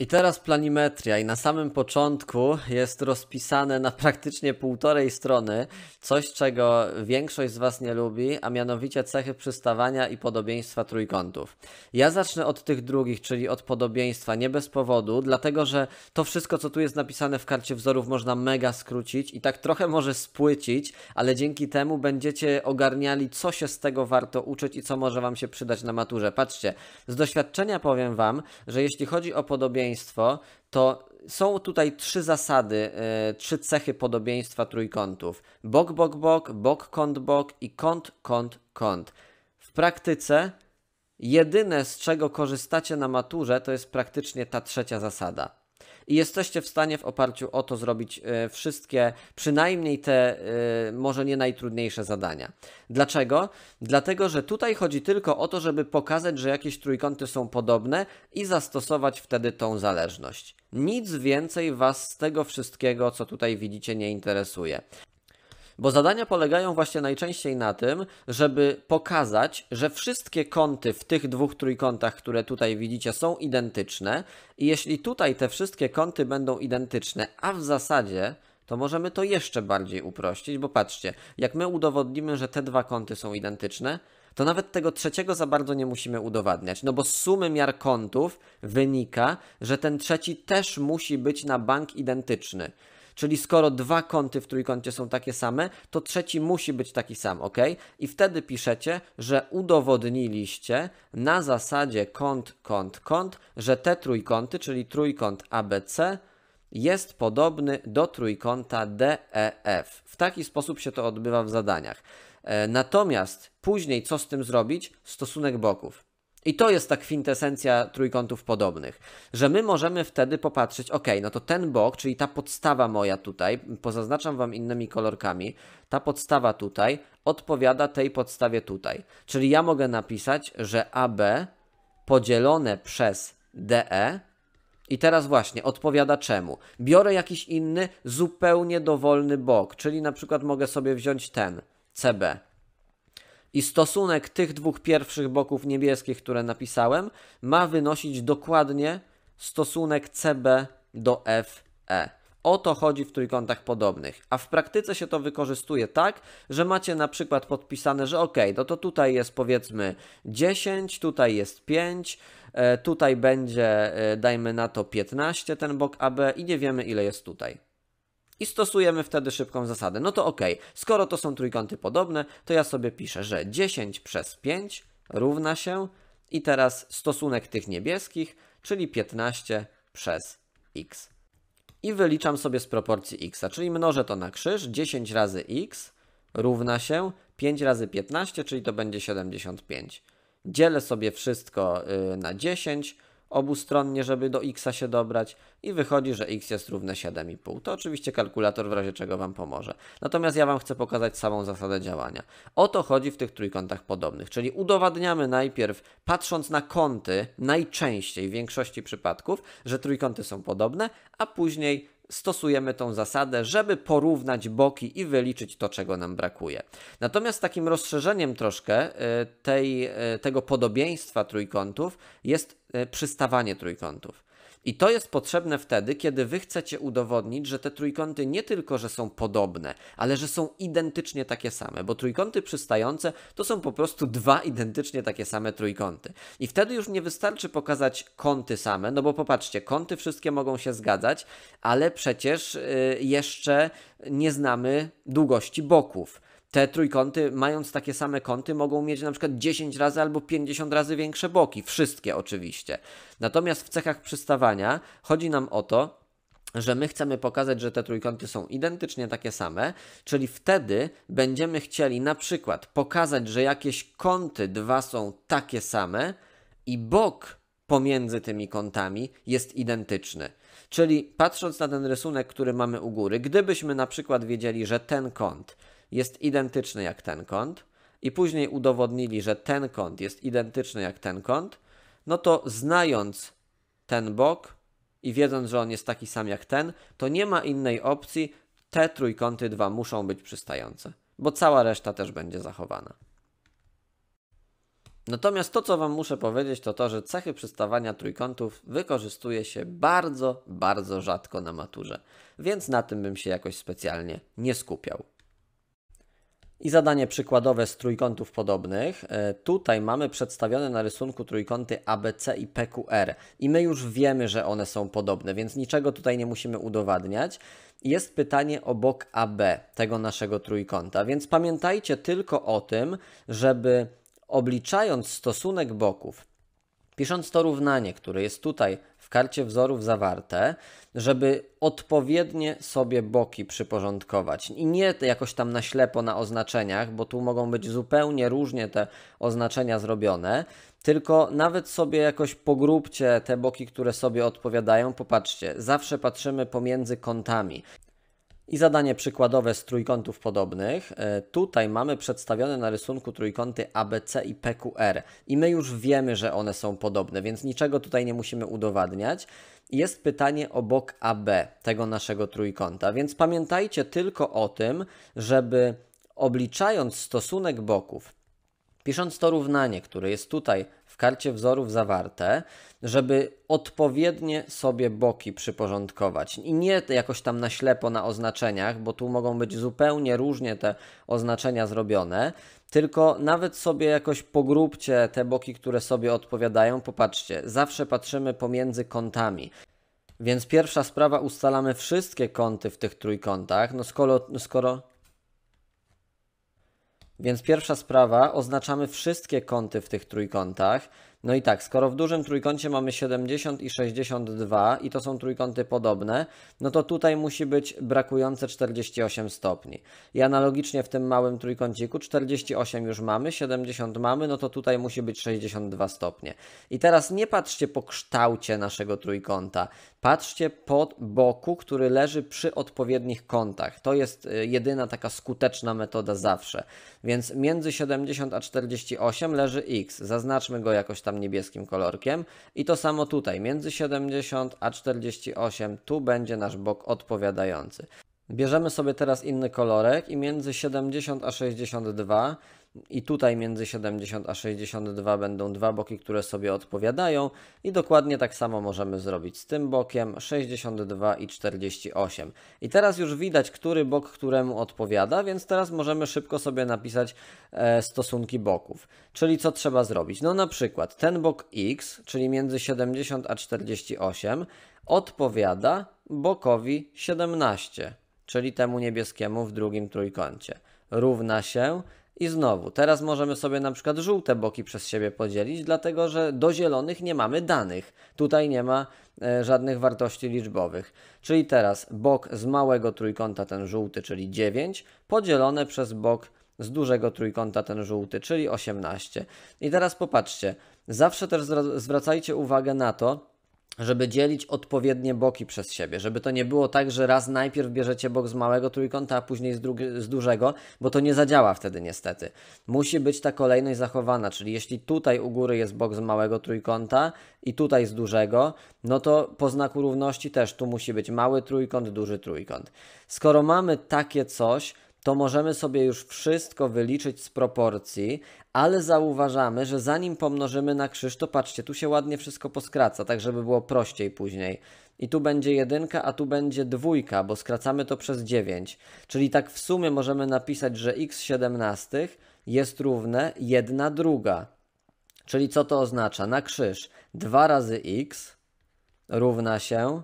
I teraz planimetria i na samym początku jest rozpisane na praktycznie półtorej strony coś, czego większość z Was nie lubi, a mianowicie cechy przystawania i podobieństwa trójkątów. Ja zacznę od tych drugich, czyli od podobieństwa, nie bez powodu, dlatego że to wszystko, co tu jest napisane w karcie wzorów można mega skrócić i tak trochę może spłycić, ale dzięki temu będziecie ogarniali, co się z tego warto uczyć i co może Wam się przydać na maturze. Patrzcie, z doświadczenia powiem Wam, że jeśli chodzi o podobieństwo podobieństwo, to są tutaj trzy zasady, e, trzy cechy podobieństwa trójkątów: bok, bok, bok, bok, kąt, bok i kąt, kąt, kąt. W praktyce jedyne z czego korzystacie na maturze to jest praktycznie ta trzecia zasada i jesteście w stanie w oparciu o to zrobić e, wszystkie, przynajmniej te e, może nie najtrudniejsze zadania. Dlaczego? Dlatego, że tutaj chodzi tylko o to, żeby pokazać, że jakieś trójkąty są podobne i zastosować wtedy tą zależność. Nic więcej Was z tego wszystkiego, co tutaj widzicie, nie interesuje. Bo zadania polegają właśnie najczęściej na tym, żeby pokazać, że wszystkie kąty w tych dwóch trójkątach, które tutaj widzicie, są identyczne. I jeśli tutaj te wszystkie kąty będą identyczne, a w zasadzie to możemy to jeszcze bardziej uprościć, bo patrzcie, jak my udowodnimy, że te dwa kąty są identyczne, to nawet tego trzeciego za bardzo nie musimy udowadniać, no bo z sumy miar kątów wynika, że ten trzeci też musi być na bank identyczny. Czyli skoro dwa kąty w trójkącie są takie same, to trzeci musi być taki sam, ok? I wtedy piszecie, że udowodniliście na zasadzie kąt, kąt, kąt, że te trójkąty, czyli trójkąt ABC, jest podobny do trójkąta DEF. W taki sposób się to odbywa w zadaniach. E, natomiast później co z tym zrobić? Stosunek boków. I to jest ta kwintesencja trójkątów podobnych, że my możemy wtedy popatrzeć, ok, no to ten bok, czyli ta podstawa moja tutaj, pozaznaczam wam innymi kolorkami, ta podstawa tutaj odpowiada tej podstawie tutaj. Czyli ja mogę napisać, że AB podzielone przez DE i teraz właśnie odpowiada czemu. Biorę jakiś inny, zupełnie dowolny bok, czyli na przykład mogę sobie wziąć ten CB i stosunek tych dwóch pierwszych boków niebieskich, które napisałem, ma wynosić dokładnie stosunek CB do FE. O to chodzi w trójkątach podobnych, a w praktyce się to wykorzystuje tak, że macie na przykład podpisane, że ok, no to tutaj jest powiedzmy 10, tutaj jest 5, e, tutaj będzie e, dajmy na to 15 ten bok AB i nie wiemy ile jest tutaj i stosujemy wtedy szybką zasadę. No to ok, skoro to są trójkąty podobne, to ja sobie piszę, że 10 przez 5 równa się i teraz stosunek tych niebieskich, czyli 15 przez x. I wyliczam sobie z proporcji x, czyli mnożę to na krzyż, 10 razy x równa się 5 razy 15, czyli to będzie 75. Dzielę sobie wszystko y, na 10, obustronnie, żeby do x się dobrać i wychodzi, że x jest równe 7,5. To oczywiście kalkulator w razie czego Wam pomoże. Natomiast ja Wam chcę pokazać samą zasadę działania. O to chodzi w tych trójkątach podobnych, czyli udowadniamy najpierw, patrząc na kąty, najczęściej w większości przypadków, że trójkąty są podobne, a później stosujemy tą zasadę, żeby porównać boki i wyliczyć to, czego nam brakuje. Natomiast takim rozszerzeniem troszkę e, tej, e, tego podobieństwa trójkątów jest e, przystawanie trójkątów. I to jest potrzebne wtedy, kiedy wy chcecie udowodnić, że te trójkąty nie tylko, że są podobne, ale że są identycznie takie same, bo trójkąty przystające to są po prostu dwa identycznie takie same trójkąty. I wtedy już nie wystarczy pokazać kąty same, no bo popatrzcie, kąty wszystkie mogą się zgadzać, ale przecież y, jeszcze nie znamy długości boków te trójkąty, mając takie same kąty, mogą mieć na przykład 10 razy albo 50 razy większe boki. Wszystkie oczywiście. Natomiast w cechach przystawania chodzi nam o to, że my chcemy pokazać, że te trójkąty są identycznie takie same, czyli wtedy będziemy chcieli na przykład pokazać, że jakieś kąty dwa są takie same i bok pomiędzy tymi kątami jest identyczny. Czyli patrząc na ten rysunek, który mamy u góry, gdybyśmy na przykład wiedzieli, że ten kąt jest identyczny jak ten kąt i później udowodnili, że ten kąt jest identyczny jak ten kąt, no to znając ten bok i wiedząc, że on jest taki sam jak ten, to nie ma innej opcji, te trójkąty dwa muszą być przystające, bo cała reszta też będzie zachowana. Natomiast to, co Wam muszę powiedzieć, to to, że cechy przystawania trójkątów wykorzystuje się bardzo, bardzo rzadko na maturze, więc na tym bym się jakoś specjalnie nie skupiał. I zadanie przykładowe z trójkątów podobnych. E, tutaj mamy przedstawione na rysunku trójkąty ABC i PQR. I my już wiemy, że one są podobne, więc niczego tutaj nie musimy udowadniać. Jest pytanie o bok AB tego naszego trójkąta, więc pamiętajcie tylko o tym, żeby obliczając stosunek boków, pisząc to równanie, które jest tutaj w karcie wzorów zawarte, żeby odpowiednie sobie boki przyporządkować. I nie jakoś tam na ślepo na oznaczeniach, bo tu mogą być zupełnie różnie te oznaczenia zrobione, tylko nawet sobie jakoś pogróbcie te boki, które sobie odpowiadają. Popatrzcie, zawsze patrzymy pomiędzy kątami. I zadanie przykładowe z trójkątów podobnych. E, tutaj mamy przedstawione na rysunku trójkąty ABC i PQR. I my już wiemy, że one są podobne, więc niczego tutaj nie musimy udowadniać. Jest pytanie o bok AB tego naszego trójkąta, więc pamiętajcie tylko o tym, żeby obliczając stosunek boków, Pisząc to równanie, które jest tutaj w karcie wzorów zawarte, żeby odpowiednie sobie boki przyporządkować. I nie jakoś tam na ślepo na oznaczeniach, bo tu mogą być zupełnie różnie te oznaczenia zrobione, tylko nawet sobie jakoś pogróbcie te boki, które sobie odpowiadają. Popatrzcie, zawsze patrzymy pomiędzy kątami. Więc pierwsza sprawa, ustalamy wszystkie kąty w tych trójkątach. No skoro, skoro więc pierwsza sprawa, oznaczamy wszystkie kąty w tych trójkątach. No i tak, skoro w dużym trójkącie mamy 70 i 62 i to są trójkąty podobne, no to tutaj musi być brakujące 48 stopni. I analogicznie w tym małym trójkąciku 48 już mamy, 70 mamy, no to tutaj musi być 62 stopnie. I teraz nie patrzcie po kształcie naszego trójkąta, patrzcie po boku, który leży przy odpowiednich kątach. To jest y, jedyna taka skuteczna metoda zawsze. Więc między 70 a 48 leży x, zaznaczmy go jakoś tam tam niebieskim kolorkiem. I to samo tutaj, między 70 a 48, tu będzie nasz bok odpowiadający. Bierzemy sobie teraz inny kolorek i między 70 a 62 i tutaj między 70 a 62 będą dwa boki, które sobie odpowiadają i dokładnie tak samo możemy zrobić z tym bokiem 62 i 48. I teraz już widać, który bok któremu odpowiada, więc teraz możemy szybko sobie napisać e, stosunki boków. Czyli co trzeba zrobić? No na przykład ten bok X, czyli między 70 a 48 odpowiada bokowi 17, czyli temu niebieskiemu w drugim trójkącie. Równa się i znowu, teraz możemy sobie na przykład żółte boki przez siebie podzielić, dlatego że do zielonych nie mamy danych. Tutaj nie ma e, żadnych wartości liczbowych. Czyli teraz bok z małego trójkąta, ten żółty, czyli 9, podzielone przez bok z dużego trójkąta, ten żółty, czyli 18. I teraz popatrzcie, zawsze też zwracajcie uwagę na to, żeby dzielić odpowiednie boki przez siebie, żeby to nie było tak, że raz najpierw bierzecie bok z małego trójkąta, a później z, z, dużego, bo to nie zadziała wtedy niestety. Musi być ta kolejność zachowana, czyli jeśli tutaj u góry jest bok z małego trójkąta i tutaj z dużego, no to po znaku równości też tu musi być mały trójkąt, duży trójkąt. Skoro mamy takie coś, to możemy sobie już wszystko wyliczyć z proporcji, ale zauważamy, że zanim pomnożymy na krzyż, to patrzcie, tu się ładnie wszystko poskraca, tak żeby było prościej później. I tu będzie jedynka, a tu będzie dwójka, bo skracamy to przez 9. Czyli tak w sumie możemy napisać, że x 17 jest równe 1 druga. Czyli co to oznacza? Na krzyż 2 razy x równa się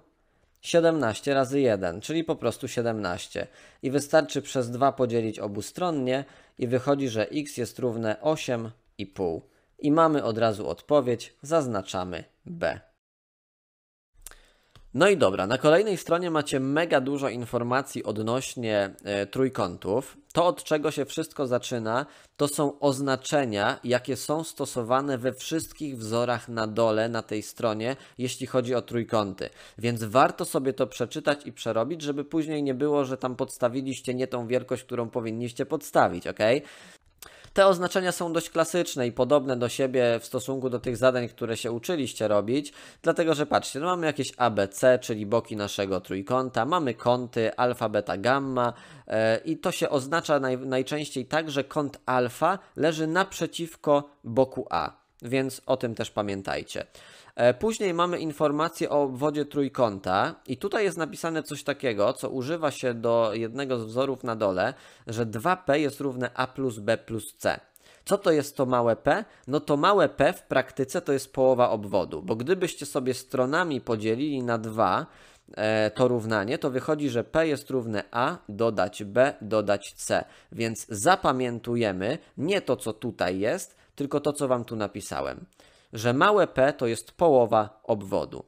17 razy 1, czyli po prostu 17. I wystarczy przez 2 podzielić obustronnie i wychodzi, że x jest równe 8,5. I mamy od razu odpowiedź, zaznaczamy B. No i dobra, na kolejnej stronie macie mega dużo informacji odnośnie e, trójkątów. To, od czego się wszystko zaczyna, to są oznaczenia, jakie są stosowane we wszystkich wzorach na dole na tej stronie, jeśli chodzi o trójkąty. Więc warto sobie to przeczytać i przerobić, żeby później nie było, że tam podstawiliście nie tą wielkość, którą powinniście podstawić, ok? Te oznaczenia są dość klasyczne i podobne do siebie w stosunku do tych zadań, które się uczyliście robić, dlatego że patrzcie, no mamy jakieś ABC, czyli boki naszego trójkąta, mamy kąty alfa, beta, gamma e, i to się oznacza naj, najczęściej tak, że kąt alfa leży naprzeciwko boku A więc o tym też pamiętajcie. E, później mamy informację o obwodzie trójkąta i tutaj jest napisane coś takiego, co używa się do jednego z wzorów na dole, że 2p jest równe a plus b plus c. Co to jest to małe p? No to małe p w praktyce to jest połowa obwodu, bo gdybyście sobie stronami podzielili na 2 e, to równanie, to wychodzi, że p jest równe a dodać b dodać c. Więc zapamiętujemy nie to, co tutaj jest, tylko to, co Wam tu napisałem, że małe p to jest połowa obwodu.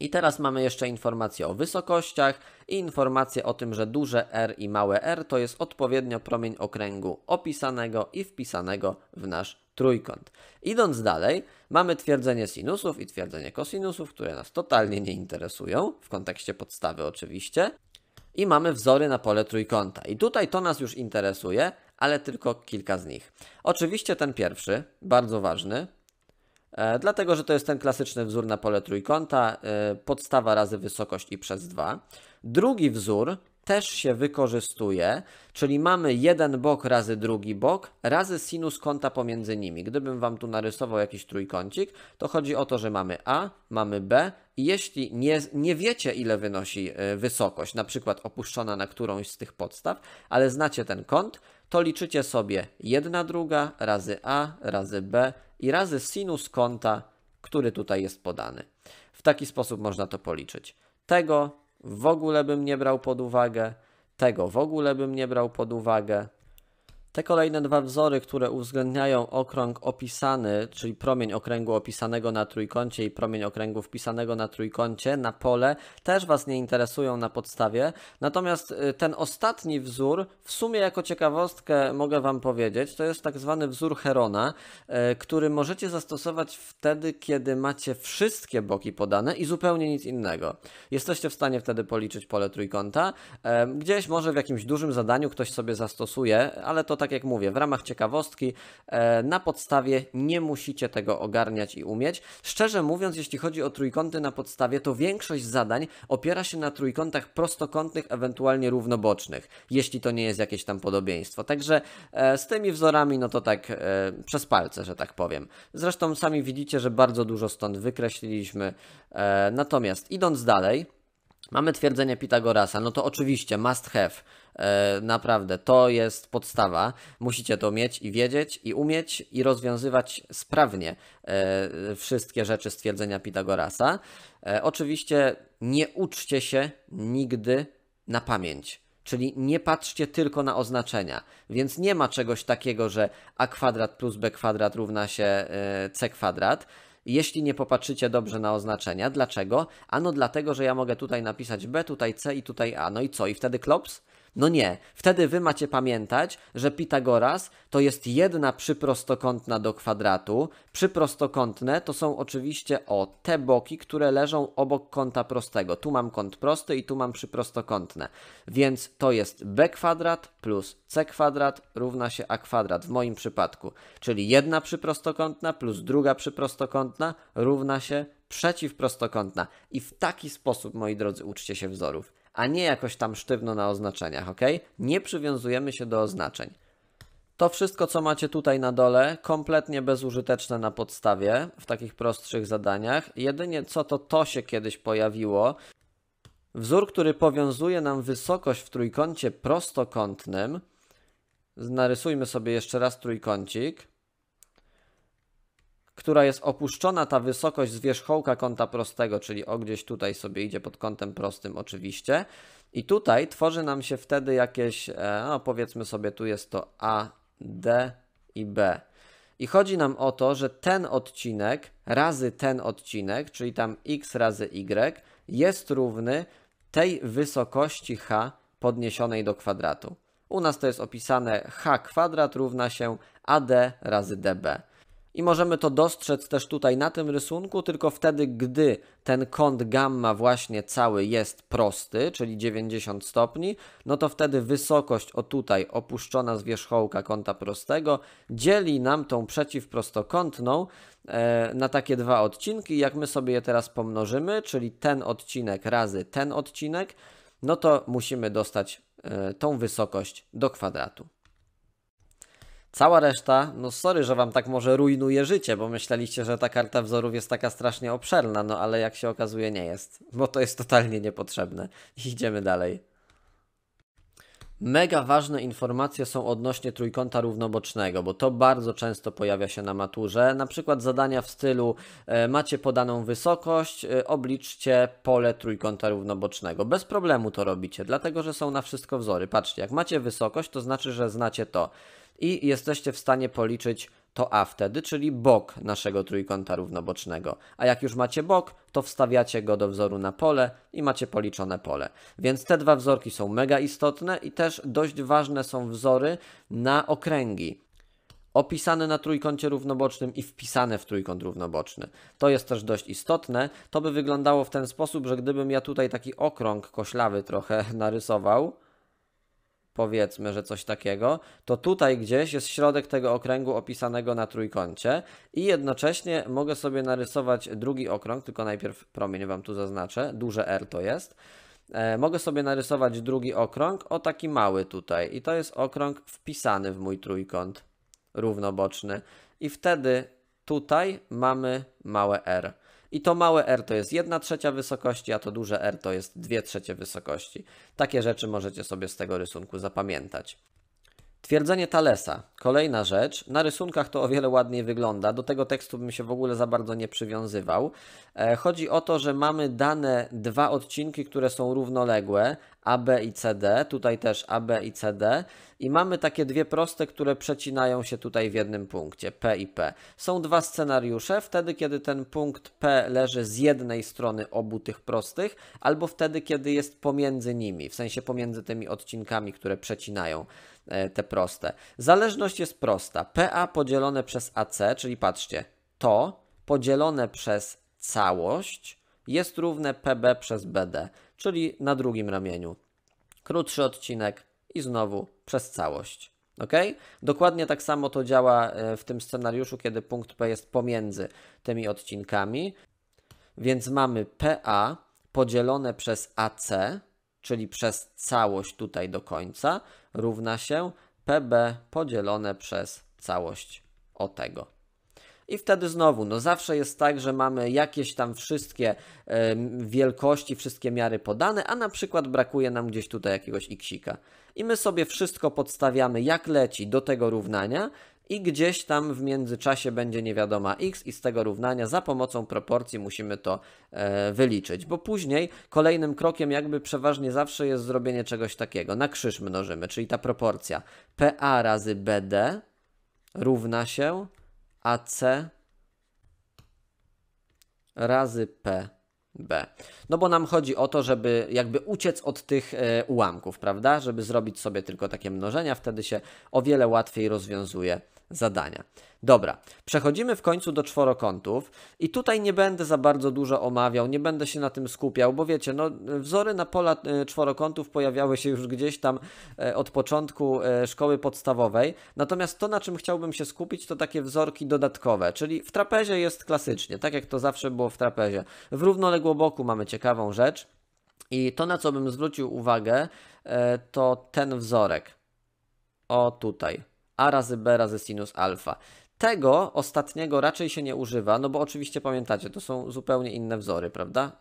I teraz mamy jeszcze informację o wysokościach i informację o tym, że duże R i małe r to jest odpowiednio promień okręgu opisanego i wpisanego w nasz trójkąt. Idąc dalej, mamy twierdzenie sinusów i twierdzenie kosinusów, które nas totalnie nie interesują, w kontekście podstawy oczywiście. I mamy wzory na pole trójkąta. I tutaj to nas już interesuje, ale tylko kilka z nich. Oczywiście ten pierwszy, bardzo ważny, e, dlatego że to jest ten klasyczny wzór na pole trójkąta, e, podstawa razy wysokość i przez dwa. Drugi wzór też się wykorzystuje, czyli mamy jeden bok razy drugi bok razy sinus kąta pomiędzy nimi. Gdybym Wam tu narysował jakiś trójkącik, to chodzi o to, że mamy A, mamy B i jeśli nie, nie wiecie, ile wynosi e, wysokość, na przykład opuszczona na którąś z tych podstaw, ale znacie ten kąt, to liczycie sobie 1 druga razy a razy b i razy sinus kąta, który tutaj jest podany. W taki sposób można to policzyć. Tego w ogóle bym nie brał pod uwagę, tego w ogóle bym nie brał pod uwagę, te kolejne dwa wzory, które uwzględniają okrąg opisany, czyli promień okręgu opisanego na trójkącie i promień okręgu wpisanego na trójkącie, na pole, też Was nie interesują na podstawie. Natomiast y, ten ostatni wzór, w sumie jako ciekawostkę mogę Wam powiedzieć, to jest tak zwany wzór Herona, y, który możecie zastosować wtedy, kiedy macie wszystkie boki podane i zupełnie nic innego. Jesteście w stanie wtedy policzyć pole trójkąta. Y, gdzieś może w jakimś dużym zadaniu ktoś sobie zastosuje, ale to tak jak mówię, w ramach ciekawostki, e, na podstawie nie musicie tego ogarniać i umieć. Szczerze mówiąc, jeśli chodzi o trójkąty na podstawie, to większość zadań opiera się na trójkątach prostokątnych, ewentualnie równobocznych, jeśli to nie jest jakieś tam podobieństwo. Także e, z tymi wzorami, no to tak e, przez palce, że tak powiem. Zresztą sami widzicie, że bardzo dużo stąd wykreśliliśmy. natomiast idąc dalej, Mamy twierdzenie Pitagorasa, no to oczywiście must have. E, naprawdę, to jest podstawa. Musicie to mieć i wiedzieć, i umieć, i rozwiązywać sprawnie e, wszystkie rzeczy stwierdzenia Pitagorasa. E, oczywiście nie uczcie się nigdy na pamięć. Czyli nie patrzcie tylko na oznaczenia, więc nie ma czegoś takiego, że a kwadrat plus b kwadrat równa się c kwadrat jeśli nie popatrzycie dobrze na oznaczenia. Dlaczego? Ano dlatego, że ja mogę tutaj napisać B, tutaj C i tutaj A. No i co? I wtedy klops? No nie, wtedy wy macie pamiętać, że Pitagoras to jest jedna przyprostokątna do kwadratu. Przyprostokątne to są oczywiście o te boki, które leżą obok kąta prostego. Tu mam kąt prosty i tu mam przyprostokątne. Więc to jest b kwadrat plus c kwadrat równa się a kwadrat w moim przypadku. Czyli jedna przyprostokątna plus druga przyprostokątna równa się przeciwprostokątna. I w taki sposób, moi drodzy, uczcie się wzorów a nie jakoś tam sztywno na oznaczeniach, ok? Nie przywiązujemy się do oznaczeń. To wszystko, co macie tutaj na dole, kompletnie bezużyteczne na podstawie w takich prostszych zadaniach. Jedynie co to to się kiedyś pojawiło. Wzór, który powiązuje nam wysokość w trójkącie prostokątnym. Narysujmy sobie jeszcze raz trójkącik która jest opuszczona ta wysokość z wierzchołka kąta prostego, czyli o gdzieś tutaj sobie idzie pod kątem prostym oczywiście. I tutaj tworzy nam się wtedy jakieś, e, no powiedzmy sobie tu jest to A, D i B. I chodzi nam o to, że ten odcinek razy ten odcinek, czyli tam x razy y, jest równy tej wysokości h podniesionej do kwadratu. U nas to jest opisane h kwadrat równa się AD razy DB. I możemy to dostrzec też tutaj na tym rysunku, tylko wtedy, gdy ten kąt gamma właśnie cały jest prosty, czyli 90 stopni, no to wtedy wysokość o tutaj opuszczona z wierzchołka kąta prostego dzieli nam tą przeciwprostokątną e, na takie dwa odcinki. Jak my sobie je teraz pomnożymy, czyli ten odcinek razy ten odcinek, no to musimy dostać e, tą wysokość do kwadratu. Cała reszta, no sorry, że wam tak może rujnuje życie, bo myśleliście, że ta karta wzorów jest taka strasznie obszerna, no ale jak się okazuje nie jest, bo to jest totalnie niepotrzebne. Idziemy dalej. Mega ważne informacje są odnośnie trójkąta równobocznego, bo to bardzo często pojawia się na maturze. Na przykład zadania w stylu e, macie podaną wysokość, e, obliczcie pole trójkąta równobocznego. Bez problemu to robicie, dlatego że są na wszystko wzory. Patrzcie, jak macie wysokość, to znaczy, że znacie to i jesteście w stanie policzyć to A wtedy, czyli bok naszego trójkąta równobocznego. A jak już macie bok, to wstawiacie go do wzoru na pole i macie policzone pole. Więc te dwa wzorki są mega istotne i też dość ważne są wzory na okręgi opisane na trójkącie równobocznym i wpisane w trójkąt równoboczny. To jest też dość istotne. To by wyglądało w ten sposób, że gdybym ja tutaj taki okrąg koślawy trochę narysował, powiedzmy, że coś takiego, to tutaj gdzieś jest środek tego okręgu opisanego na trójkącie i jednocześnie mogę sobie narysować drugi okrąg, tylko najpierw promień Wam tu zaznaczę, duże R to jest. E, mogę sobie narysować drugi okrąg, o taki mały tutaj i to jest okrąg wpisany w mój trójkąt równoboczny i wtedy tutaj mamy małe R. I to małe r to jest 1 trzecia wysokości, a to duże r to jest 2 trzecie wysokości. Takie rzeczy możecie sobie z tego rysunku zapamiętać. Twierdzenie Talesa. Kolejna rzecz. Na rysunkach to o wiele ładniej wygląda. Do tego tekstu bym się w ogóle za bardzo nie przywiązywał. E, chodzi o to, że mamy dane dwa odcinki, które są równoległe, AB i CD. Tutaj też AB i CD. I mamy takie dwie proste, które przecinają się tutaj w jednym punkcie, P i P. Są dwa scenariusze. Wtedy, kiedy ten punkt P leży z jednej strony obu tych prostych, albo wtedy, kiedy jest pomiędzy nimi, w sensie pomiędzy tymi odcinkami, które przecinają. E, te proste. Zależność jest prosta. PA podzielone przez AC, czyli patrzcie, to podzielone przez całość jest równe PB przez BD, czyli na drugim ramieniu. Krótszy odcinek i znowu przez całość. Ok? Dokładnie tak samo to działa e, w tym scenariuszu, kiedy punkt P jest pomiędzy tymi odcinkami. Więc mamy PA podzielone przez AC, czyli przez całość tutaj do końca, równa się PB podzielone przez całość o tego. I wtedy znowu, no zawsze jest tak, że mamy jakieś tam wszystkie y, wielkości, wszystkie miary podane, a na przykład brakuje nam gdzieś tutaj jakiegoś xika. I my sobie wszystko podstawiamy jak leci do tego równania i gdzieś tam w międzyczasie będzie niewiadoma x i z tego równania za pomocą proporcji musimy to e, wyliczyć, bo później kolejnym krokiem jakby przeważnie zawsze jest zrobienie czegoś takiego. Na krzyż mnożymy, czyli ta proporcja PA razy BD równa się AC razy P. B. No bo nam chodzi o to, żeby jakby uciec od tych e, ułamków, prawda? Żeby zrobić sobie tylko takie mnożenia, wtedy się o wiele łatwiej rozwiązuje zadania. Dobra, przechodzimy w końcu do czworokątów i tutaj nie będę za bardzo dużo omawiał, nie będę się na tym skupiał, bo wiecie, no, wzory na pola e, czworokątów pojawiały się już gdzieś tam e, od początku e, szkoły podstawowej, natomiast to, na czym chciałbym się skupić, to takie wzorki dodatkowe, czyli w trapezie jest klasycznie, tak jak to zawsze było w trapezie. W równoległoboku mamy ciekawą rzecz i to, na co bym zwrócił uwagę, to ten wzorek. O tutaj a razy b razy sinus alfa. Tego ostatniego raczej się nie używa, no bo oczywiście pamiętacie, to są zupełnie inne wzory, prawda?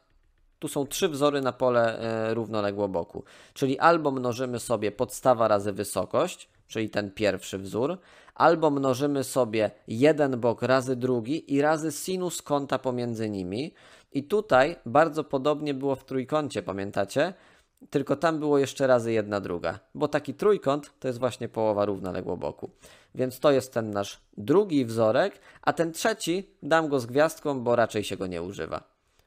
Tu są trzy wzory na pole e, równoległo boku. Czyli albo mnożymy sobie podstawa razy wysokość, czyli ten pierwszy wzór, albo mnożymy sobie jeden bok razy drugi i razy sinus kąta pomiędzy nimi. I tutaj bardzo podobnie było w trójkącie, pamiętacie? Tylko tam było jeszcze razy jedna druga, bo taki trójkąt to jest właśnie połowa równoległo boku. Więc to jest ten nasz drugi wzorek, a ten trzeci dam go z gwiazdką, bo raczej się go nie używa.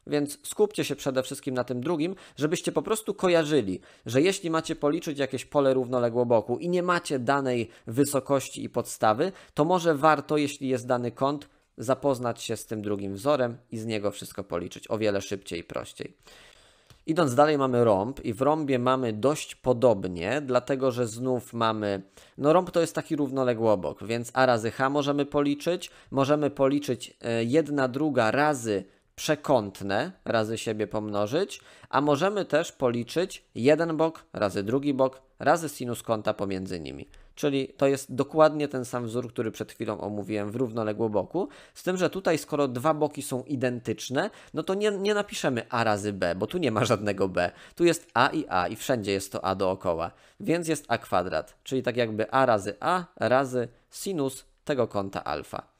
Więc skupcie się przede wszystkim na tym drugim, żebyście po prostu kojarzyli, że jeśli macie policzyć jakieś pole równoległo boku i nie macie danej wysokości i podstawy, to może warto, jeśli jest dany kąt, zapoznać się z tym drugim wzorem i z niego wszystko policzyć o wiele szybciej i prościej. Idąc dalej mamy rąb i w rąbie mamy dość podobnie, dlatego że znów mamy, no rąb to jest taki równoległy obok, więc a razy h możemy policzyć, możemy policzyć e, jedna druga razy przekątne, razy siebie pomnożyć, a możemy też policzyć jeden bok razy drugi bok razy sinus kąta pomiędzy nimi. Czyli to jest dokładnie ten sam wzór, który przed chwilą omówiłem w równoległoboku, z tym, że tutaj skoro dwa boki są identyczne, no to nie, nie napiszemy A razy B, bo tu nie ma żadnego B. Tu jest A i A i wszędzie jest to A dookoła, więc jest A kwadrat, czyli tak jakby A razy A razy sinus tego kąta alfa.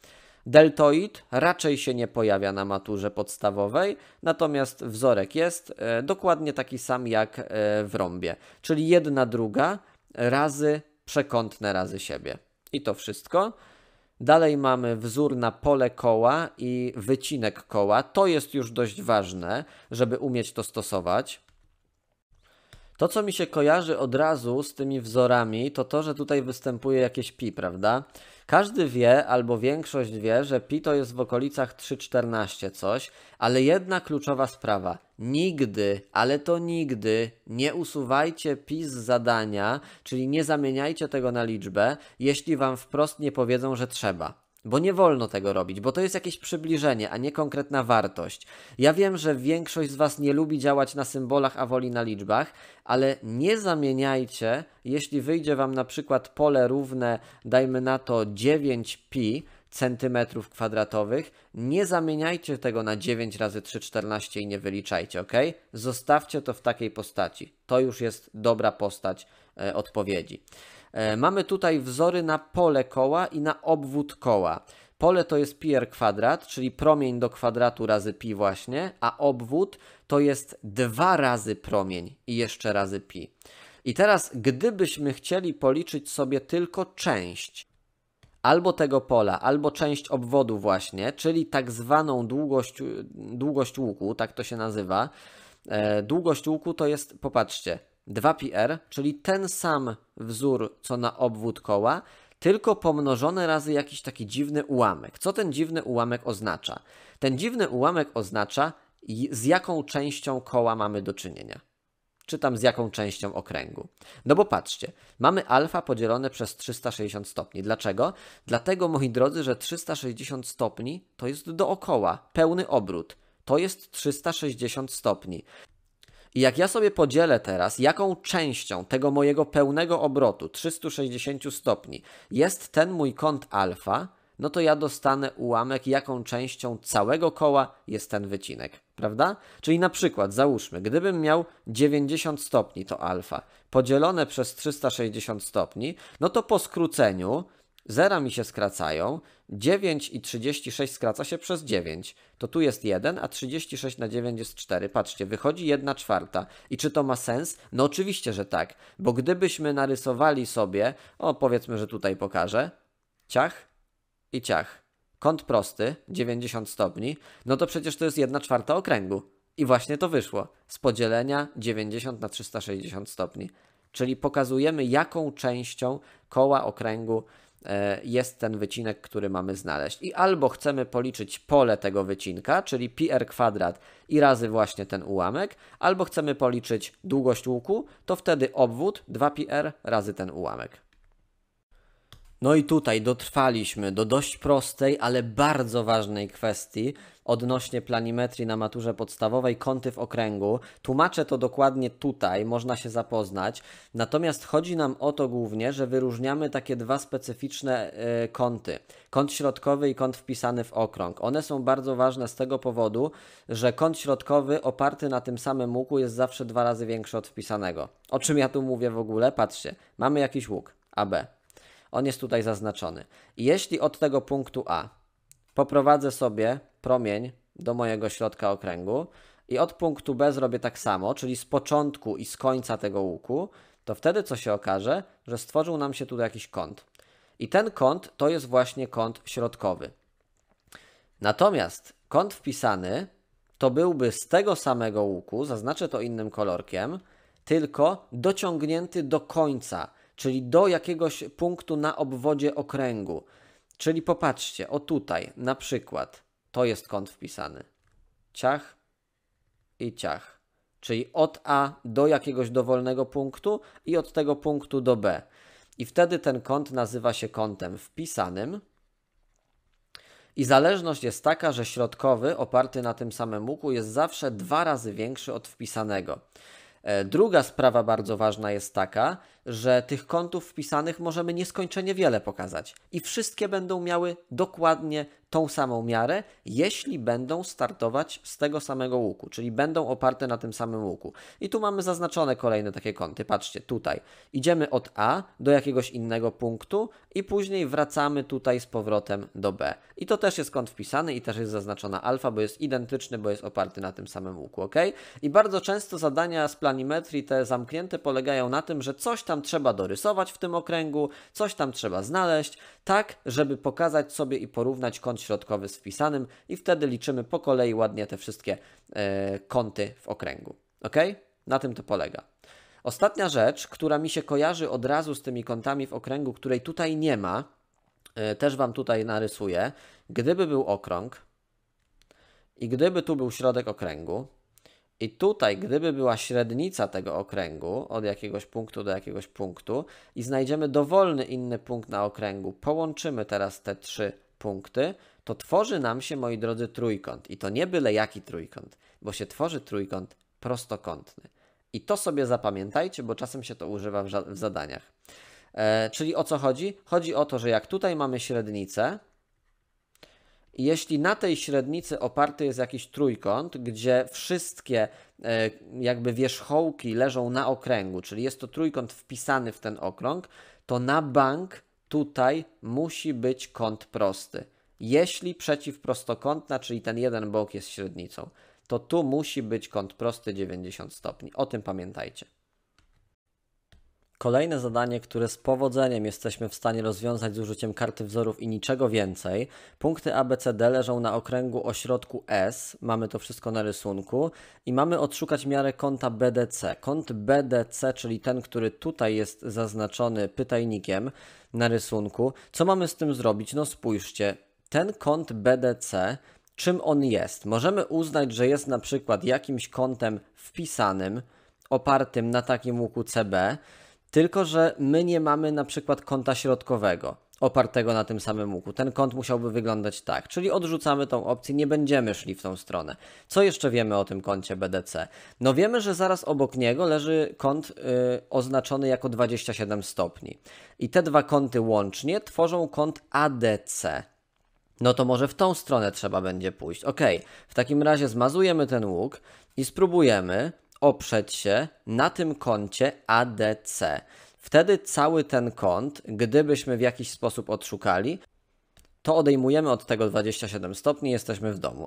Deltoid raczej się nie pojawia na maturze podstawowej, natomiast wzorek jest e, dokładnie taki sam jak e, w rąbie, czyli jedna druga razy przekątne razy siebie. I to wszystko. Dalej mamy wzór na pole koła i wycinek koła. To jest już dość ważne, żeby umieć to stosować. To, co mi się kojarzy od razu z tymi wzorami, to to, że tutaj występuje jakieś pi, prawda? Każdy wie, albo większość wie, że pi to jest w okolicach 3,14 coś, ale jedna kluczowa sprawa. Nigdy, ale to nigdy nie usuwajcie pi z zadania, czyli nie zamieniajcie tego na liczbę, jeśli wam wprost nie powiedzą, że trzeba. Bo nie wolno tego robić, bo to jest jakieś przybliżenie, a nie konkretna wartość. Ja wiem, że większość z Was nie lubi działać na symbolach, a woli na liczbach, ale nie zamieniajcie, jeśli wyjdzie Wam na przykład pole równe, dajmy na to 9pi, centymetrów kwadratowych. Nie zamieniajcie tego na 9 razy 3,14 i nie wyliczajcie, ok? Zostawcie to w takiej postaci. To już jest dobra postać e, odpowiedzi. E, mamy tutaj wzory na pole koła i na obwód koła. Pole to jest pi r kwadrat, czyli promień do kwadratu razy pi właśnie, a obwód to jest dwa razy promień i jeszcze razy pi. I teraz gdybyśmy chcieli policzyć sobie tylko część albo tego pola, albo część obwodu właśnie, czyli tak zwaną długość, długość łuku, tak to się nazywa. E, długość łuku to jest, popatrzcie, 2πr, czyli ten sam wzór co na obwód koła, tylko pomnożone razy jakiś taki dziwny ułamek. Co ten dziwny ułamek oznacza? Ten dziwny ułamek oznacza, z jaką częścią koła mamy do czynienia. Czytam z jaką częścią okręgu. No bo patrzcie, mamy alfa podzielone przez 360 stopni. Dlaczego? Dlatego, moi drodzy, że 360 stopni to jest dookoła, pełny obrót. To jest 360 stopni. I jak ja sobie podzielę teraz, jaką częścią tego mojego pełnego obrotu 360 stopni jest ten mój kąt alfa, no to ja dostanę ułamek, jaką częścią całego koła jest ten wycinek, prawda? Czyli na przykład, załóżmy, gdybym miał 90 stopni to alfa podzielone przez 360 stopni, no to po skróceniu Zera mi się skracają, 9 i 36 skraca się przez 9. To tu jest 1, a 36 na 9 jest 4. Patrzcie, wychodzi 1 czwarta. I czy to ma sens? No oczywiście, że tak, bo gdybyśmy narysowali sobie, o powiedzmy, że tutaj pokażę, ciach i ciach, kąt prosty, 90 stopni, no to przecież to jest 1 czwarta okręgu. I właśnie to wyszło, z podzielenia 90 na 360 stopni. Czyli pokazujemy, jaką częścią koła okręgu E, jest ten wycinek, który mamy znaleźć. I albo chcemy policzyć pole tego wycinka, czyli pi r kwadrat i razy właśnie ten ułamek, albo chcemy policzyć długość łuku, to wtedy obwód 2 r razy ten ułamek. No i tutaj dotrwaliśmy do dość prostej, ale bardzo ważnej kwestii odnośnie planimetrii na maturze podstawowej, kąty w okręgu. Tłumaczę to dokładnie tutaj, można się zapoznać. Natomiast chodzi nam o to głównie, że wyróżniamy takie dwa specyficzne y, kąty. Kąt środkowy i kąt wpisany w okrąg. One są bardzo ważne z tego powodu, że kąt środkowy oparty na tym samym łuku jest zawsze dwa razy większy od wpisanego. O czym ja tu mówię w ogóle? Patrzcie, mamy jakiś łuk AB. On jest tutaj zaznaczony. Jeśli od tego punktu A poprowadzę sobie promień do mojego środka okręgu i od punktu B zrobię tak samo, czyli z początku i z końca tego łuku, to wtedy co się okaże, że stworzył nam się tutaj jakiś kąt. I ten kąt to jest właśnie kąt środkowy. Natomiast kąt wpisany to byłby z tego samego łuku, zaznaczę to innym kolorkiem, tylko dociągnięty do końca, czyli do jakiegoś punktu na obwodzie okręgu. Czyli popatrzcie, o tutaj na przykład to jest kąt wpisany. Ciach i ciach. Czyli od A do jakiegoś dowolnego punktu i od tego punktu do B. I wtedy ten kąt nazywa się kątem wpisanym. I zależność jest taka, że środkowy oparty na tym samym łuku jest zawsze dwa razy większy od wpisanego. E, druga sprawa bardzo ważna jest taka, że tych kątów wpisanych możemy nieskończenie wiele pokazać i wszystkie będą miały dokładnie tą samą miarę, jeśli będą startować z tego samego łuku, czyli będą oparte na tym samym łuku. I tu mamy zaznaczone kolejne takie kąty. Patrzcie, tutaj idziemy od A do jakiegoś innego punktu i później wracamy tutaj z powrotem do B. I to też jest kąt wpisany i też jest zaznaczona alfa, bo jest identyczny, bo jest oparty na tym samym łuku, ok? I bardzo często zadania z planimetrii te zamknięte polegają na tym, że coś tam tam trzeba dorysować w tym okręgu, coś tam trzeba znaleźć, tak, żeby pokazać sobie i porównać kąt środkowy z wpisanym i wtedy liczymy po kolei ładnie te wszystkie e, kąty w okręgu. Ok? Na tym to polega. Ostatnia rzecz, która mi się kojarzy od razu z tymi kątami w okręgu, której tutaj nie ma, e, też Wam tutaj narysuję. Gdyby był okrąg i gdyby tu był środek okręgu, i tutaj, gdyby była średnica tego okręgu od jakiegoś punktu do jakiegoś punktu i znajdziemy dowolny inny punkt na okręgu, połączymy teraz te trzy punkty, to tworzy nam się, moi drodzy, trójkąt. I to nie byle jaki trójkąt, bo się tworzy trójkąt prostokątny. I to sobie zapamiętajcie, bo czasem się to używa w, w zadaniach. E, czyli o co chodzi? Chodzi o to, że jak tutaj mamy średnicę, jeśli na tej średnicy oparty jest jakiś trójkąt, gdzie wszystkie e, jakby wierzchołki leżą na okręgu, czyli jest to trójkąt wpisany w ten okrąg, to na bank tutaj musi być kąt prosty. Jeśli przeciwprostokątna, czyli ten jeden bok jest średnicą, to tu musi być kąt prosty 90 stopni. O tym pamiętajcie. Kolejne zadanie, które z powodzeniem jesteśmy w stanie rozwiązać z użyciem karty wzorów i niczego więcej. Punkty ABCD leżą na okręgu o środku S, mamy to wszystko na rysunku i mamy odszukać miarę kąta BDC. Kąt BDC, czyli ten, który tutaj jest zaznaczony pytajnikiem na rysunku. Co mamy z tym zrobić? No spójrzcie, ten kąt BDC czym on jest. Możemy uznać, że jest na przykład jakimś kątem wpisanym, opartym na takim łuku CB. Tylko, że my nie mamy na przykład kąta środkowego opartego na tym samym łuku. Ten kąt musiałby wyglądać tak, czyli odrzucamy tą opcję, nie będziemy szli w tą stronę. Co jeszcze wiemy o tym kącie BDC? No wiemy, że zaraz obok niego leży kąt yy, oznaczony jako 27 stopni. I te dwa kąty łącznie tworzą kąt ADC. No to może w tą stronę trzeba będzie pójść. Ok, w takim razie zmazujemy ten łuk i spróbujemy oprzeć się na tym kącie ADC. Wtedy cały ten kąt, gdybyśmy w jakiś sposób odszukali, to odejmujemy od tego 27 stopni i jesteśmy w domu.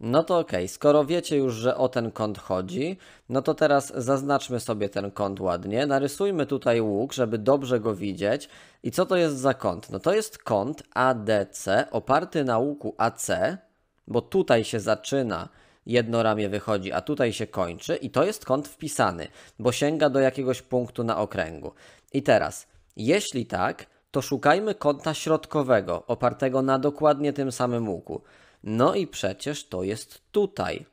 No to ok, skoro wiecie już, że o ten kąt chodzi, no to teraz zaznaczmy sobie ten kąt ładnie. Narysujmy tutaj łuk, żeby dobrze go widzieć. I co to jest za kąt? No to jest kąt ADC oparty na łuku AC, bo tutaj się zaczyna jedno ramię wychodzi, a tutaj się kończy i to jest kąt wpisany, bo sięga do jakiegoś punktu na okręgu. I teraz, jeśli tak, to szukajmy kąta środkowego, opartego na dokładnie tym samym łuku. No i przecież to jest tutaj.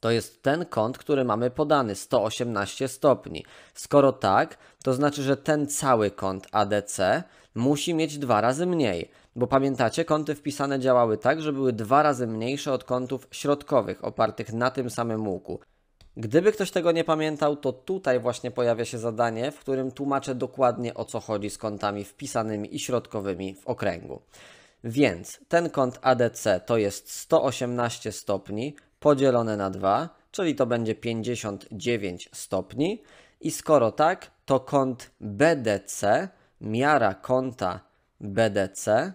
To jest ten kąt, który mamy podany, 118 stopni. Skoro tak, to znaczy, że ten cały kąt ADC musi mieć dwa razy mniej. Bo pamiętacie, kąty wpisane działały tak, że były dwa razy mniejsze od kątów środkowych opartych na tym samym łuku. Gdyby ktoś tego nie pamiętał, to tutaj właśnie pojawia się zadanie, w którym tłumaczę dokładnie o co chodzi z kątami wpisanymi i środkowymi w okręgu. Więc ten kąt ADC to jest 118 stopni podzielone na 2, czyli to będzie 59 stopni. I skoro tak, to kąt BDC, miara kąta BDC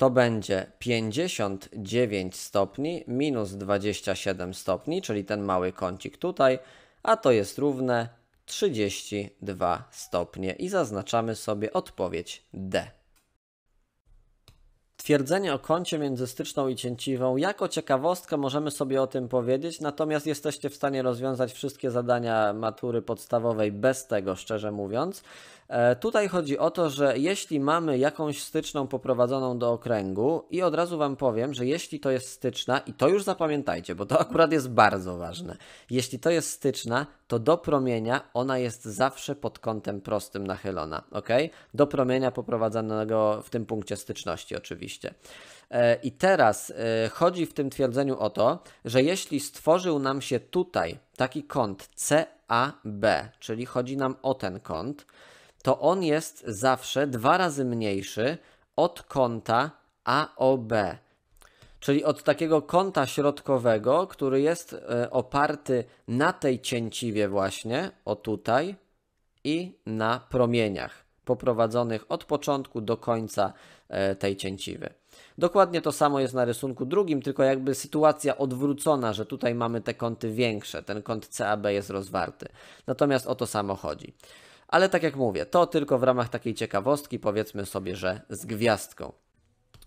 to będzie 59 stopni minus 27 stopni, czyli ten mały kącik tutaj, a to jest równe 32 stopnie i zaznaczamy sobie odpowiedź D. Twierdzenie o kącie między styczną i cięciwą. Jako ciekawostkę możemy sobie o tym powiedzieć, natomiast jesteście w stanie rozwiązać wszystkie zadania matury podstawowej bez tego, szczerze mówiąc. E, tutaj chodzi o to, że jeśli mamy jakąś styczną poprowadzoną do okręgu i od razu Wam powiem, że jeśli to jest styczna, i to już zapamiętajcie, bo to akurat jest bardzo ważne, jeśli to jest styczna, to do promienia ona jest zawsze pod kątem prostym nachylona, ok? Do promienia poprowadzanego w tym punkcie styczności oczywiście. E, I teraz e, chodzi w tym twierdzeniu o to, że jeśli stworzył nam się tutaj taki kąt CAB, czyli chodzi nam o ten kąt, to on jest zawsze dwa razy mniejszy od kąta AOB, czyli od takiego kąta środkowego, który jest e, oparty na tej cięciwie właśnie, o tutaj, i na promieniach poprowadzonych od początku do końca e, tej cięciwy. Dokładnie to samo jest na rysunku drugim, tylko jakby sytuacja odwrócona, że tutaj mamy te kąty większe, ten kąt CAB jest rozwarty. Natomiast o to samo chodzi ale tak jak mówię, to tylko w ramach takiej ciekawostki, powiedzmy sobie, że z gwiazdką.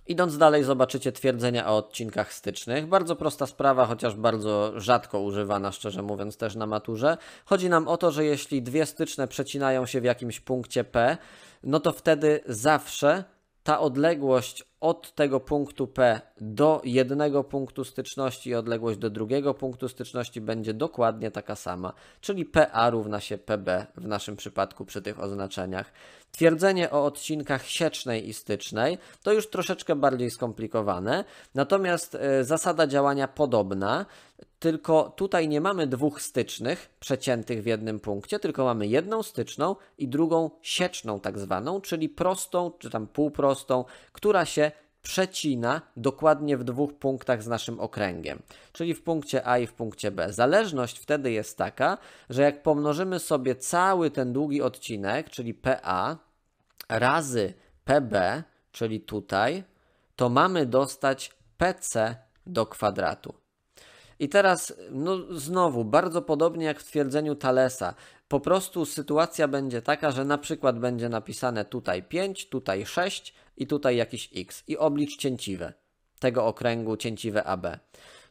Idąc dalej, zobaczycie twierdzenia o odcinkach stycznych. Bardzo prosta sprawa, chociaż bardzo rzadko używana, szczerze mówiąc, też na maturze. Chodzi nam o to, że jeśli dwie styczne przecinają się w jakimś punkcie P, no to wtedy zawsze ta odległość od tego punktu P do jednego punktu styczności i odległość do drugiego punktu styczności będzie dokładnie taka sama, czyli PA równa się PB w naszym przypadku przy tych oznaczeniach. Twierdzenie o odcinkach siecznej i stycznej to już troszeczkę bardziej skomplikowane, natomiast e, zasada działania podobna, tylko tutaj nie mamy dwóch stycznych przeciętych w jednym punkcie, tylko mamy jedną styczną i drugą sieczną, tak zwaną, czyli prostą czy tam półprostą, która się przecina dokładnie w dwóch punktach z naszym okręgiem, czyli w punkcie A i w punkcie B. Zależność wtedy jest taka, że jak pomnożymy sobie cały ten długi odcinek, czyli PA, razy PB, czyli tutaj, to mamy dostać PC do kwadratu. I teraz, no znowu, bardzo podobnie jak w twierdzeniu Talesa, po prostu sytuacja będzie taka, że na przykład będzie napisane tutaj 5, tutaj 6, i tutaj jakiś x i oblicz cięciwe tego okręgu cięciwe AB.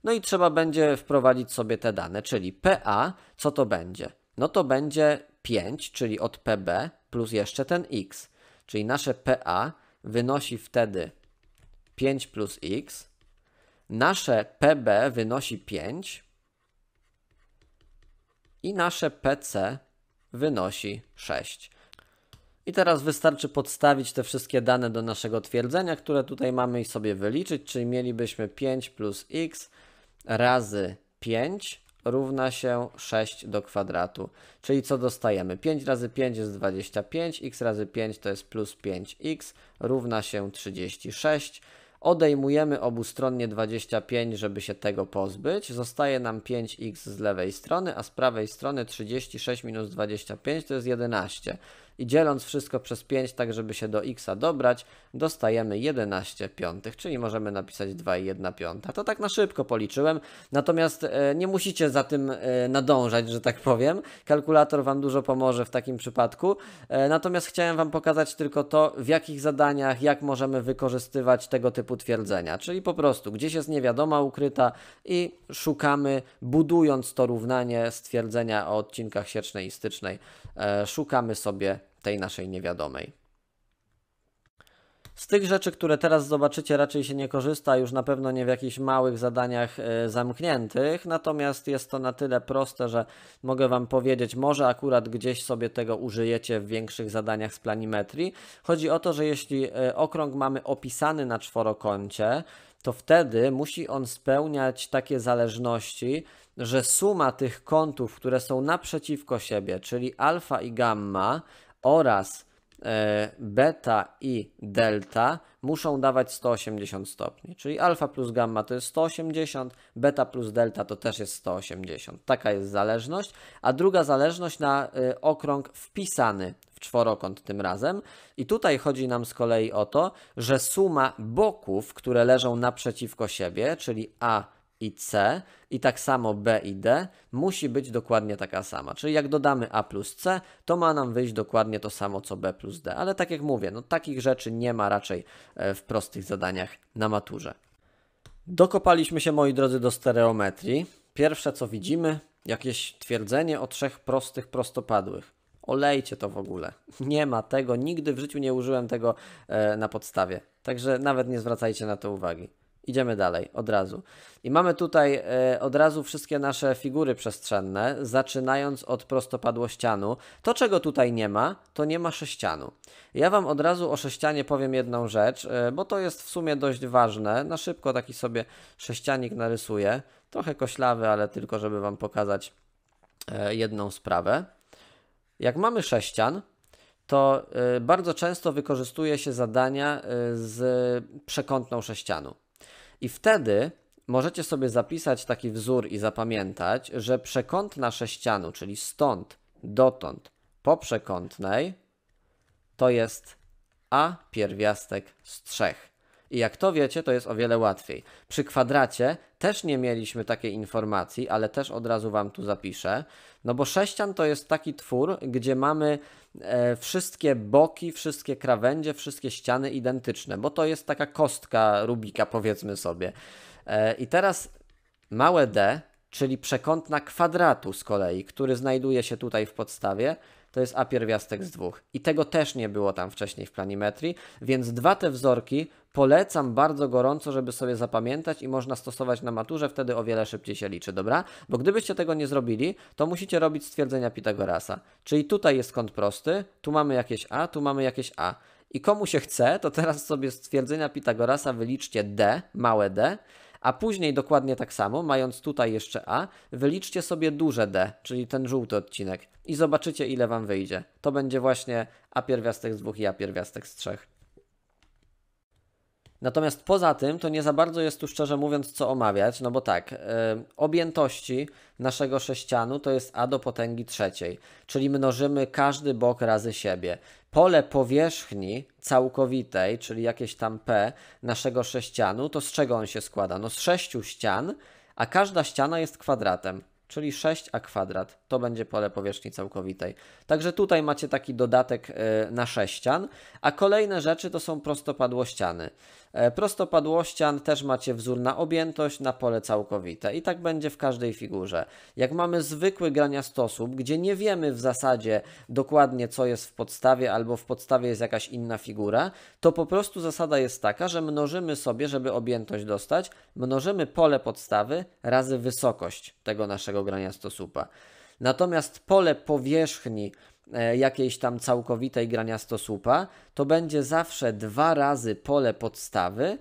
No i trzeba będzie wprowadzić sobie te dane, czyli PA, co to będzie? No to będzie 5, czyli od PB plus jeszcze ten x. Czyli nasze PA wynosi wtedy 5 plus x. Nasze PB wynosi 5 i nasze PC wynosi 6. I teraz wystarczy podstawić te wszystkie dane do naszego twierdzenia, które tutaj mamy i sobie wyliczyć, czyli mielibyśmy 5 plus x razy 5 równa się 6 do kwadratu. Czyli co dostajemy? 5 razy 5 jest 25, x razy 5 to jest plus 5x równa się 36. Odejmujemy obustronnie 25, żeby się tego pozbyć. Zostaje nam 5x z lewej strony, a z prawej strony 36 minus 25 to jest 11 i dzieląc wszystko przez 5, tak żeby się do x dobrać, dostajemy 11 piątych, czyli możemy napisać 2 i 1 piąta. To tak na szybko policzyłem, natomiast e, nie musicie za tym e, nadążać, że tak powiem. Kalkulator Wam dużo pomoże w takim przypadku. E, natomiast chciałem Wam pokazać tylko to, w jakich zadaniach, jak możemy wykorzystywać tego typu twierdzenia. Czyli po prostu, gdzieś jest niewiadoma ukryta i szukamy, budując to równanie stwierdzenia o odcinkach siecznej i stycznej, szukamy sobie tej naszej niewiadomej. Z tych rzeczy, które teraz zobaczycie, raczej się nie korzysta, już na pewno nie w jakichś małych zadaniach e, zamkniętych, natomiast jest to na tyle proste, że mogę Wam powiedzieć, może akurat gdzieś sobie tego użyjecie w większych zadaniach z planimetrii. Chodzi o to, że jeśli e, okrąg mamy opisany na czworokącie, to wtedy musi on spełniać takie zależności, że suma tych kątów, które są naprzeciwko siebie, czyli alfa i gamma, oraz e, beta i delta muszą dawać 180 stopni, czyli alfa plus gamma to jest 180, beta plus delta to też jest 180. Taka jest zależność. A druga zależność na e, okrąg wpisany w czworokąt tym razem. I tutaj chodzi nam z kolei o to, że suma boków, które leżą naprzeciwko siebie, czyli A i C i tak samo B i D musi być dokładnie taka sama. Czyli jak dodamy A plus C, to ma nam wyjść dokładnie to samo co B plus D. Ale tak jak mówię, no takich rzeczy nie ma raczej e, w prostych zadaniach na maturze. Dokopaliśmy się moi drodzy do stereometrii. Pierwsze co widzimy, jakieś twierdzenie o trzech prostych prostopadłych. Olejcie to w ogóle. Nie ma tego, nigdy w życiu nie użyłem tego e, na podstawie. Także nawet nie zwracajcie na to uwagi. Idziemy dalej, od razu. I mamy tutaj e, od razu wszystkie nasze figury przestrzenne, zaczynając od prostopadłościanu. To, czego tutaj nie ma, to nie ma sześcianu. Ja Wam od razu o sześcianie powiem jedną rzecz, e, bo to jest w sumie dość ważne. Na szybko taki sobie sześcianik narysuję. Trochę koślawy, ale tylko, żeby Wam pokazać e, jedną sprawę. Jak mamy sześcian, to bardzo często wykorzystuje się zadania z przekątną sześcianu. I wtedy możecie sobie zapisać taki wzór i zapamiętać, że przekątna sześcianu, czyli stąd dotąd po przekątnej, to jest a pierwiastek z trzech. I jak to wiecie, to jest o wiele łatwiej. Przy kwadracie też nie mieliśmy takiej informacji, ale też od razu Wam tu zapiszę. No bo sześcian to jest taki twór, gdzie mamy e, wszystkie boki, wszystkie krawędzie, wszystkie ściany identyczne, bo to jest taka kostka Rubika, powiedzmy sobie. E, I teraz małe d, czyli przekątna kwadratu z kolei, który znajduje się tutaj w podstawie, to jest a pierwiastek z dwóch. I tego też nie było tam wcześniej w planimetrii, więc dwa te wzorki polecam bardzo gorąco, żeby sobie zapamiętać i można stosować na maturze, wtedy o wiele szybciej się liczy, dobra? Bo gdybyście tego nie zrobili, to musicie robić stwierdzenia Pitagorasa. Czyli tutaj jest kąt prosty, tu mamy jakieś a, tu mamy jakieś a. I komu się chce, to teraz sobie stwierdzenia Pitagorasa wyliczcie d, małe d, a później dokładnie tak samo, mając tutaj jeszcze A, wyliczcie sobie duże D, czyli ten żółty odcinek i zobaczycie ile Wam wyjdzie. To będzie właśnie A pierwiastek z dwóch i A pierwiastek z trzech. Natomiast poza tym to nie za bardzo jest tu szczerze mówiąc co omawiać, no bo tak, y, objętości naszego sześcianu to jest a do potęgi trzeciej, czyli mnożymy każdy bok razy siebie. Pole powierzchni całkowitej, czyli jakieś tam p naszego sześcianu, to z czego on się składa? No z sześciu ścian, a każda ściana jest kwadratem czyli 6a kwadrat. To będzie pole powierzchni całkowitej. Także tutaj macie taki dodatek y, na sześcian, a kolejne rzeczy to są prostopadłościany. E, prostopadłościan też macie wzór na objętość, na pole całkowite i tak będzie w każdej figurze. Jak mamy zwykły grania gdzie nie wiemy w zasadzie dokładnie co jest w podstawie albo w podstawie jest jakaś inna figura, to po prostu zasada jest taka, że mnożymy sobie, żeby objętość dostać, mnożymy pole podstawy razy wysokość tego naszego grania stosupa. Natomiast pole powierzchni E, jakiejś tam całkowitej graniastosłupa, to będzie zawsze dwa razy pole podstawy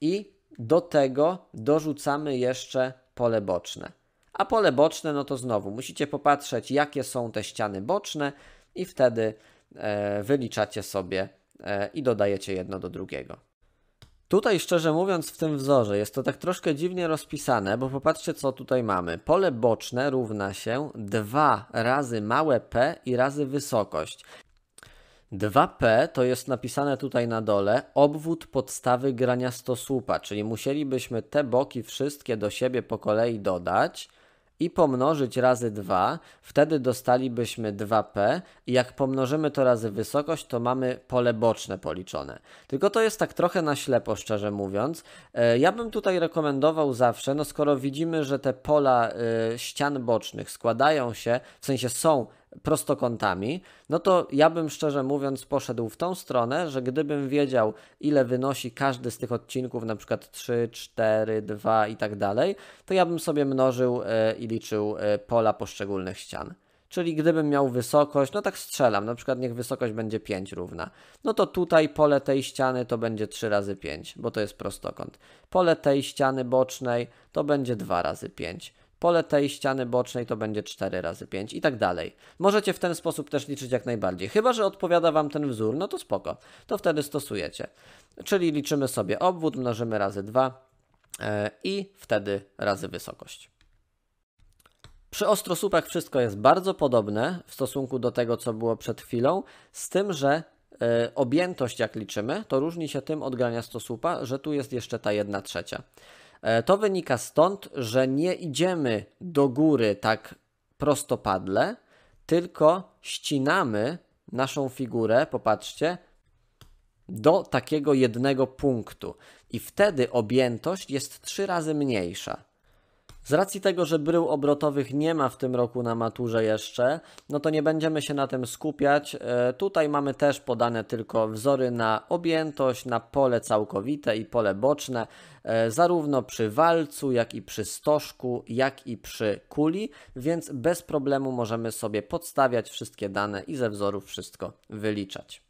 i do tego dorzucamy jeszcze pole boczne. A pole boczne, no to znowu musicie popatrzeć, jakie są te ściany boczne, i wtedy e, wyliczacie sobie e, i dodajecie jedno do drugiego. Tutaj szczerze mówiąc w tym wzorze jest to tak troszkę dziwnie rozpisane, bo popatrzcie co tutaj mamy. Pole boczne równa się 2 razy małe p i razy wysokość. 2P to jest napisane tutaj na dole obwód podstawy grania stosłupa, czyli musielibyśmy te boki wszystkie do siebie po kolei dodać i pomnożyć razy 2, wtedy dostalibyśmy 2p i jak pomnożymy to razy wysokość, to mamy pole boczne policzone. Tylko to jest tak trochę na ślepo, szczerze mówiąc. E, ja bym tutaj rekomendował zawsze, no skoro widzimy, że te pola e, ścian bocznych składają się, w sensie są prostokątami, no to ja bym szczerze mówiąc poszedł w tą stronę, że gdybym wiedział, ile wynosi każdy z tych odcinków, na przykład 3, 4, 2 i tak dalej, to ja bym sobie mnożył e, i liczył e, pola poszczególnych ścian. Czyli gdybym miał wysokość, no tak strzelam, na przykład niech wysokość będzie 5 równa. No to tutaj pole tej ściany to będzie 3 razy 5, bo to jest prostokąt. Pole tej ściany bocznej to będzie 2 razy 5 pole tej ściany bocznej to będzie 4 razy 5 i tak dalej. Możecie w ten sposób też liczyć jak najbardziej. Chyba, że odpowiada Wam ten wzór, no to spoko. To wtedy stosujecie. Czyli liczymy sobie obwód, mnożymy razy 2 e, i wtedy razy wysokość. Przy ostrosłupach wszystko jest bardzo podobne w stosunku do tego, co było przed chwilą, z tym, że e, objętość, jak liczymy, to różni się tym od grania stosłupa, że tu jest jeszcze ta 1 trzecia. E, to wynika stąd, że nie idziemy do góry tak prostopadle, tylko ścinamy naszą figurę, popatrzcie, do takiego jednego punktu. I wtedy objętość jest trzy razy mniejsza. Z racji tego, że brył obrotowych nie ma w tym roku na maturze jeszcze, no to nie będziemy się na tym skupiać. E, tutaj mamy też podane tylko wzory na objętość, na pole całkowite i pole boczne, e, zarówno przy walcu, jak i przy stożku, jak i przy kuli, więc bez problemu możemy sobie podstawiać wszystkie dane i ze wzorów wszystko wyliczać.